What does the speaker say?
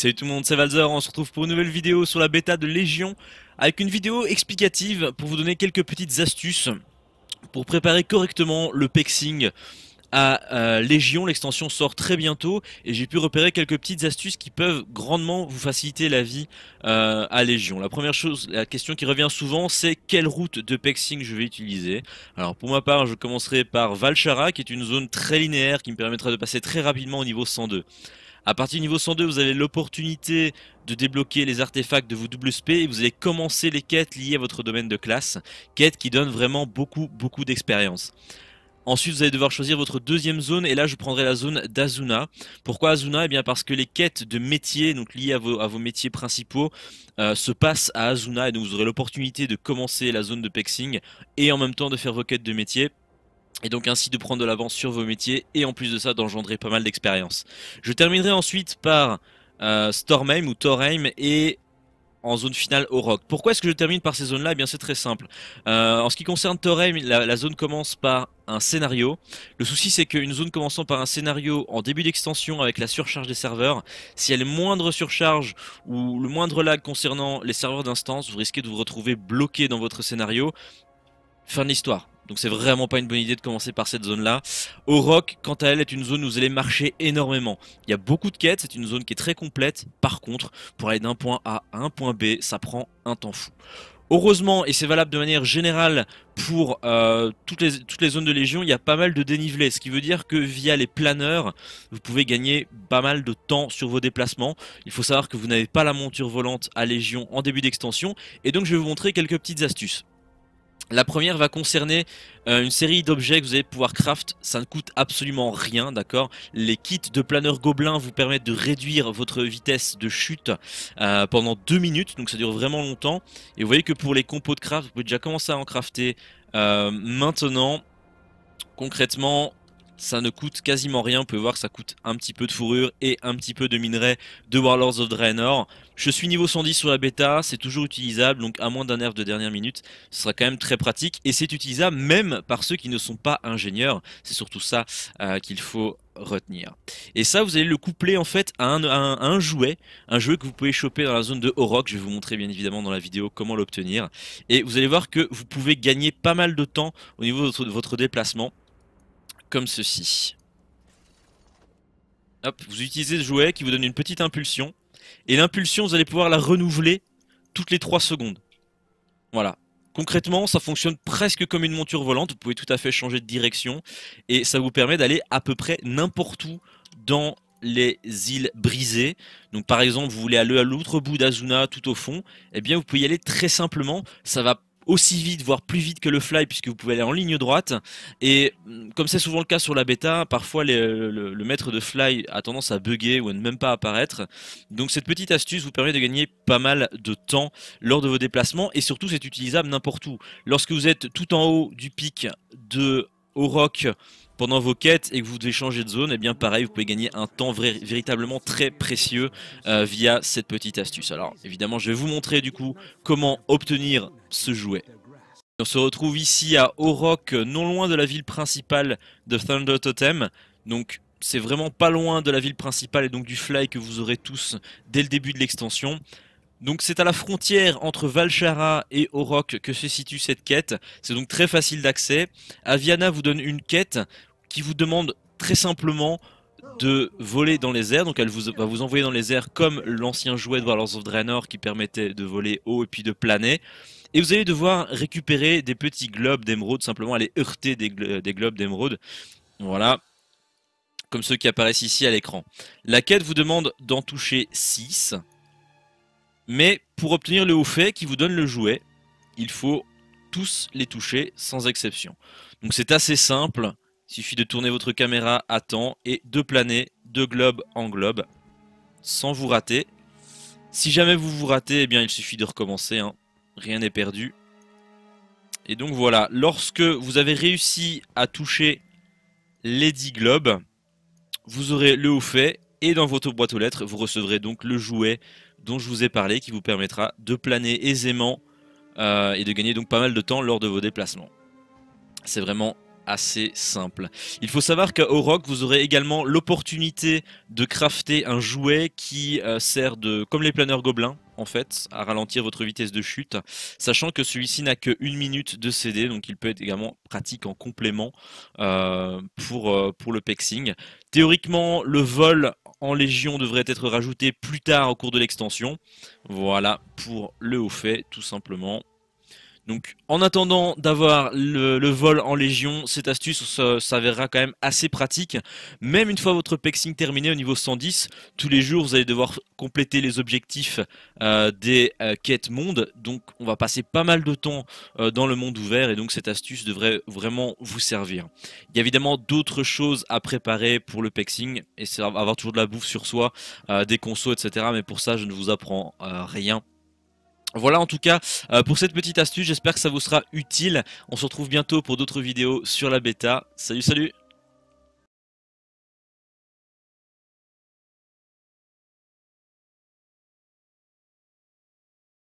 Salut tout le monde, c'est Valzer, on se retrouve pour une nouvelle vidéo sur la bêta de Légion avec une vidéo explicative pour vous donner quelques petites astuces pour préparer correctement le pexing à euh, Légion. L'extension sort très bientôt et j'ai pu repérer quelques petites astuces qui peuvent grandement vous faciliter la vie euh, à Légion. La première chose, la question qui revient souvent, c'est quelle route de pexing je vais utiliser. Alors pour ma part, je commencerai par Valchara qui est une zone très linéaire qui me permettra de passer très rapidement au niveau 102. A partir du niveau 102, vous avez l'opportunité de débloquer les artefacts de vos SP et vous allez commencer les quêtes liées à votre domaine de classe. Quêtes qui donnent vraiment beaucoup, beaucoup d'expérience. Ensuite, vous allez devoir choisir votre deuxième zone, et là, je prendrai la zone d'Azuna. Pourquoi Azuna Eh bien, parce que les quêtes de métiers, donc liées à vos, métiers principaux, euh, se passent à Azuna, et donc vous aurez l'opportunité de commencer la zone de Pexing, et en même temps de faire vos quêtes de métiers et donc ainsi de prendre de l'avance sur vos métiers et en plus de ça d'engendrer pas mal d'expérience. Je terminerai ensuite par euh, Stormheim ou Torheim et en zone finale au rock. Pourquoi est-ce que je termine par ces zones-là Eh bien c'est très simple. Euh, en ce qui concerne Torheim, la, la, zone commence par un scénario. Le souci c'est qu'une zone commençant par un scénario en début d'extension avec la surcharge des serveurs, si elle est moindre surcharge ou le moindre lag concernant les serveurs d'instance, vous risquez de vous retrouver bloqué dans votre scénario fin de l'histoire. Donc c'est vraiment pas une bonne idée de commencer par cette zone-là. Au Rock, quant à elle, est une zone où vous allez marcher énormément. Il y a beaucoup de quêtes, c'est une zone qui est très complète. Par contre, pour aller d'un point A à un point B, ça prend un temps fou. Heureusement, et c'est valable de manière générale pour euh, toutes, les, toutes, les, zones de Légion, il y a pas mal de dénivelé, ce qui veut dire que via les planeurs, vous pouvez gagner pas mal de temps sur vos déplacements. Il faut savoir que vous n'avez pas la monture volante à Légion en début d'extension, et donc je vais vous montrer quelques petites astuces. La première va concerner euh, une série d'objets que vous allez pouvoir craft. Ça ne coûte absolument rien, d'accord Les kits de planeur gobelin vous permettent de réduire votre vitesse de chute euh, pendant 2 minutes, donc ça dure vraiment longtemps. Et vous voyez que pour les compos de craft, vous pouvez déjà commencer à en crafter euh, maintenant. Concrètement, ça ne coûte quasiment rien. Vous pouvez voir que ça coûte un petit peu de fourrure et un petit peu de minerai de Warlords of Draenor. Je suis niveau 110 sur la bêta, c'est toujours utilisable, donc à moins d'un nerf de dernière minute, ce sera quand même très pratique. Et c'est utilisable même par ceux qui ne sont pas ingénieurs. C'est surtout ça euh, qu'il faut retenir. Et ça, vous allez le coupler en fait à un, jouet, un jouet que vous pouvez choper dans la zone de Oroch. Je vais vous montrer bien évidemment dans la vidéo comment l'obtenir. Et vous allez voir que vous pouvez gagner pas mal de temps au niveau de votre déplacement comme ceci. vous utilisez le jouet qui vous donne une petite impulsion. Et l'impulsion, vous allez pouvoir la renouveler toutes les 3 secondes. Voilà. Concrètement, ça fonctionne presque comme une monture volante. Vous pouvez tout à fait changer de direction. Et ça vous permet d'aller à peu près n'importe où dans les îles brisées. Donc par exemple, vous voulez aller à l'autre bout d'Azuna, tout au fond. Eh bien, vous pouvez y aller très simplement. Ça va aussi vite, voire plus vite que le fly, puisque vous pouvez aller en ligne droite. Et mm, comme c'est souvent le cas sur la bêta, parfois le, maître de fly a tendance à bugger ou à ne même pas apparaître. Donc cette petite astuce vous permet de gagner pas mal de temps lors de vos déplacements, et surtout c'est utilisable n'importe où. Lorsque vous êtes tout en haut du pic de Auroch pendant vos quêtes et que vous devez changer de zone, et eh bien pareil, vous pouvez gagner un temps véritablement très précieux euh, via cette petite astuce. Alors évidemment, je vais vous montrer du coup comment obtenir ce jouet. On se retrouve ici à Orok, non loin de la ville principale de Thunder Totem. Donc c'est vraiment pas loin de la ville principale et donc du fly que vous aurez tous dès le début de l'extension. Donc c'est à la frontière entre Valchara et Orok que se situe cette quête, c'est donc très facile d'accès. Aviana vous donne une quête qui vous demande très simplement de voler dans les airs. Donc elle va vous envoyer dans les airs comme l'ancien jouet de Warlords of Draenor qui permettait de voler haut et puis de planer. Et vous allez devoir récupérer des petits globes d'émeraude, simplement aller heurter des, des globes d'émeraude. Voilà, comme ceux qui apparaissent ici à l'écran. La quête vous demande d'en toucher 6, mais pour obtenir le haut fait qui vous donne le jouet, il faut tous les toucher sans exception. Donc c'est assez simple, il suffit de tourner votre caméra à temps et de planer de globe en globe sans vous rater. Si jamais vous vous ratez, eh bien, il suffit de recommencer. Hein. Rien n'est perdu. Et donc voilà, lorsque vous avez réussi à toucher les 10 globes, vous aurez le haut fait et dans votre boîte aux lettres, vous recevrez donc le jouet dont je vous ai parlé qui vous permettra de planer aisément euh, et de gagner donc pas mal de temps lors de vos déplacements. C'est vraiment assez simple. Il faut savoir qu'au rock, vous aurez également l'opportunité de crafter un jouet qui euh, sert de, comme les planeurs gobelins, en fait, à ralentir votre vitesse de chute, sachant que celui-ci n'a que minute de CD, donc il peut être également pratique en complément euh, pour, euh, pour le pexing. Théoriquement, le vol en légion devrait être rajouté plus tard au cours de l'extension. Voilà pour le haut fait, tout simplement. Donc en attendant d'avoir le, vol en légion, cette astuce s'avérera quand même assez pratique. Même une fois votre pexing terminé au niveau 110, tous les jours vous allez devoir compléter les objectifs euh, des euh, quêtes monde. Donc on va passer pas mal de temps euh, dans le monde ouvert et donc cette astuce devrait vraiment vous servir. Il y a évidemment d'autres choses à préparer pour le pexing et c'est avoir toujours de la bouffe sur soi, des consos, etc. Mais pour ça je ne vous apprends rien. Voilà en tout cas euh, pour cette petite astuce, j'espère que ça vous sera utile. On se retrouve bientôt pour d'autres vidéos sur la bêta. Salut salut